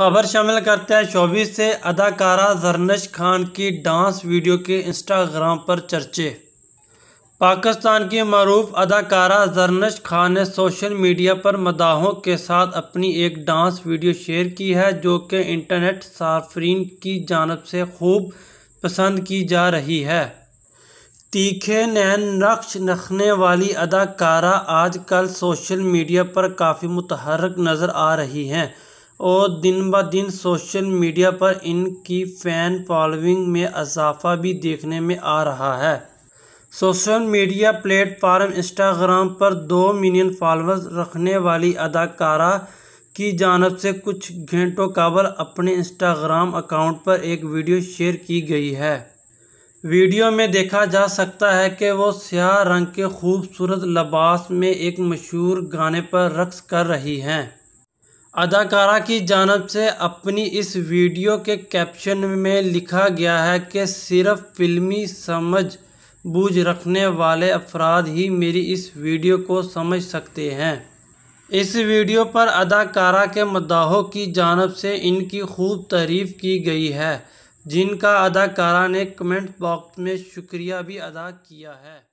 खबर शामिल करते हैं शोबी से अदाकारा जरनश खान की डांस वीडियो के इंस्टाग्राम पर चर्चे पाकिस्तान की मरूफ अदाकारा जरनश खान ने सोशल मीडिया पर मदाहों के साथ अपनी एक डांस वीडियो शेयर की है जो कि इंटरनेट सार्फरीन की जानब से खूब पसंद की जा रही है तीखे नैन नक्श नखने वाली अदाकारा आजकल सोशल मीडिया पर काफ़ी मुतहरक नज़र आ रही हैं और दिन ब दिन सोशल मीडिया पर इनकी फ़ैन फॉलोइंग में इजाफा भी देखने में आ रहा है सोशल मीडिया प्लेटफार्म इंस्टाग्राम पर दो मिलियन फॉलोअर्स रखने वाली अदाकारा की जानब से कुछ घंटों काबल अपने इंस्टाग्राम अकाउंट पर एक वीडियो शेयर की गई है वीडियो में देखा जा सकता है कि वो स्याह रंग के खूबसूरत लबास में एक मशहूर गाने पर रक्स कर रही हैं अदाकारा की जानब से अपनी इस वीडियो के कैप्शन में लिखा गया है कि सिर्फ फिल्मी समझ बूझ रखने वाले अफराद ही मेरी इस वीडियो को समझ सकते हैं इस वीडियो पर अदाकारा के मदाहों की जानब से इनकी खूब तारीफ की गई है जिनका अदाकारा ने कमेंट बॉक्स में शुक्रिया भी अदा किया है